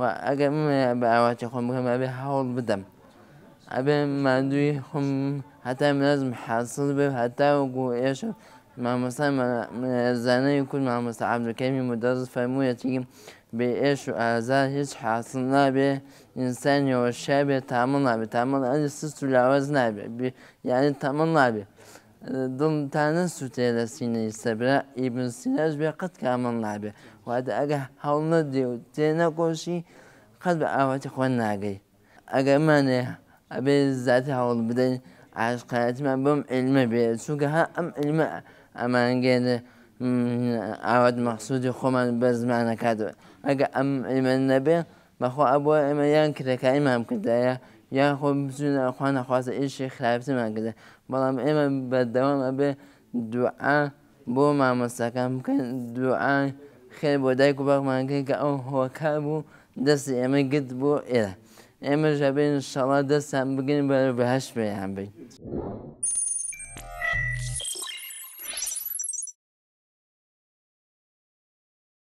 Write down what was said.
وأجم بأواتي خم كم أبي بدم أبي ما دوي خم حتى لازم حاصل به حتى وقو إيش مع مثلا من زانة يكون مع مثلا عبد الكريم مدرس فمو يتيجي بإيش وأعزاء هيش حاصلنا به إنسان يوشابه تعملنا به تعمل أنا سستو لعوزنا به يعني تعملنا به دڵتانە سووتێ لە سینەی سەبرا ئیبن سینەش بێ قەت کامەڵ نابێ وادە ئەگە هەڵە دێ و تێنەکۆشی قەت بە ئاواتی خۆن ناگەی ئەگەمانێ ئەبێ زیاتی هەوڵ بدەین عشقەتمان بم علمە بێ چووکە ها ئەم علمە ئەمانگەێنێ ئاوات مەخصودی خۆمان بە زمانەکاتەوە ئەگە ئەم ئەمە نەبێ بەخۆ ئەبووە ئەمە یان کرێکایمان کردایە یا خۆ بزونەخوا نەخوازە ئیشی خراپتیمان کردە بەڵام ئێمە بەدەوام ئەبێ دوعا بۆ مامۆستەکان بکەن دوعا خێر بۆ دایک و باغمانکەی کە ئەو هۆکا بوو دەستی ئێمە گرت بۆ ئێرە ئێمە ژەبێن شەڵا دەستان بگەین بەرە بەهشت بێیان بین.